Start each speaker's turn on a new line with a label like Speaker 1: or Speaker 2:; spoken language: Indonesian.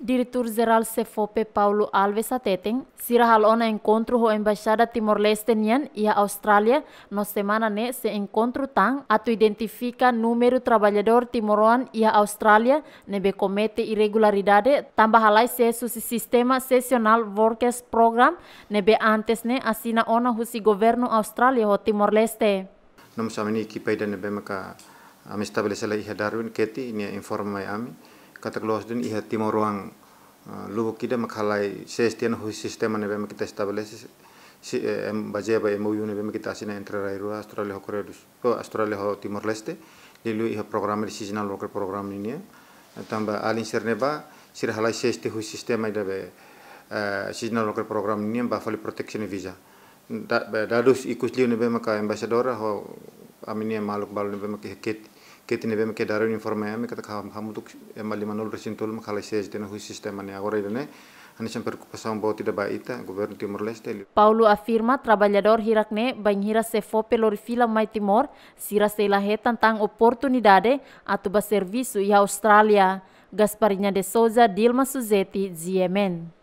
Speaker 1: Diretor-geral CFOP Paulo Alves Ateten sirahal ona encontro ho embaixada Timor-Leste nian e a Austrália no semana ne se encontro tang ato identifica número trabalhador timoruan e a Austrália nebe comete irregularidade tamba halai se su sistema sessional workers program nebe antes ne asina ona husi governo Austrália ho Timor-Leste.
Speaker 2: Nam samani kipai dan nebe maka ami stabilisela iha darwin keti ini informa ami. katak los den iha timor wang eh, lubu kida makhalai sestian hui sistema nebe me kita establece si eh, em baje ba MOU nebe me kita asina rai airu Australia hokore dus po oh, Australia ho timor leste lilu iha program seasonal worker program ni ya. eh, tamba alin serneba sir halai sesti hui sistema nebe seasonal worker program ni ba fali protection visa dadus ikus liu nebe maka ambassador ho amini ya, maluk balu nebe me kit ketine be ke darun informe me kata kham kham untuk emali manol resin tul makhala ses dena hui sistema ne agora dene anisam per kupasang bo tida ita governo Timor Leste
Speaker 1: Paulo afirma trabalhador hirakne banhira se fo pelo fila mai Timor sira se lahe tentang oportunidade atuba servisu e Australia. Gasparinya de Souza Dilma Suzeti Ziemen